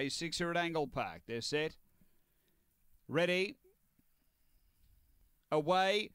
A sixer at Angle Park. They're set. Ready. Away.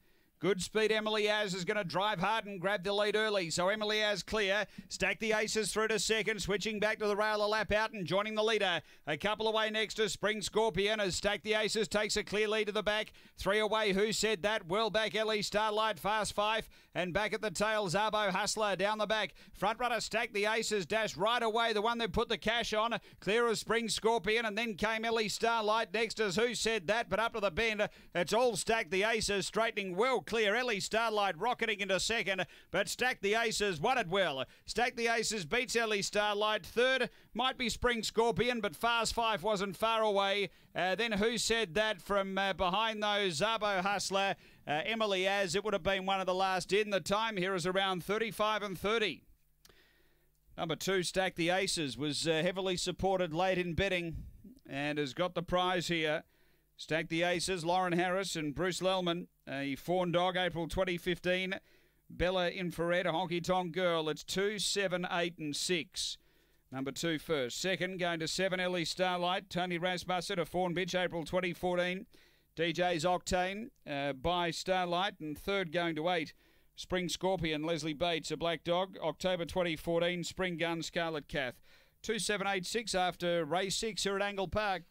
Good speed. Emily Az is going to drive hard and grab the lead early. So Emily Az clear. Stack the aces through to second, switching back to the rail a lap out and joining the leader. A couple away next to Spring Scorpion as Stack the Aces takes a clear lead to the back. Three away. Who said that? Well back. Ellie Starlight fast five and back at the tail. Zabo Hustler down the back. Front runner Stack the Aces dash right away. The one that put the cash on. Clear of Spring Scorpion and then came Ellie Starlight next as Who said that? But up to the bend, it's all Stack the Aces straightening well clear clear. Ellie Starlight rocketing into second, but Stack the Aces won it well. Stack the Aces beats Ellie Starlight. Third might be Spring Scorpion, but Fast Five wasn't far away. Uh, then who said that from uh, behind those Zabo Hustler, uh, Emily As? It would have been one of the last in. The time here is around 35 and 30. Number two, Stack the Aces, was uh, heavily supported late in betting and has got the prize here. Stack the aces, Lauren Harris and Bruce Lelman. A fawn dog, April 2015. Bella Infrared, a honky tonk girl. It's two, seven, eight, and six. Number two first. Second, going to seven, Ellie Starlight. Tony Rasmussen, a fawn bitch, April 2014. DJ's Octane uh, by Starlight. And third, going to eight, Spring Scorpion, Leslie Bates, a black dog. October 2014, Spring Gun, Scarlet Cath. 2786 after race six here at Angle Park.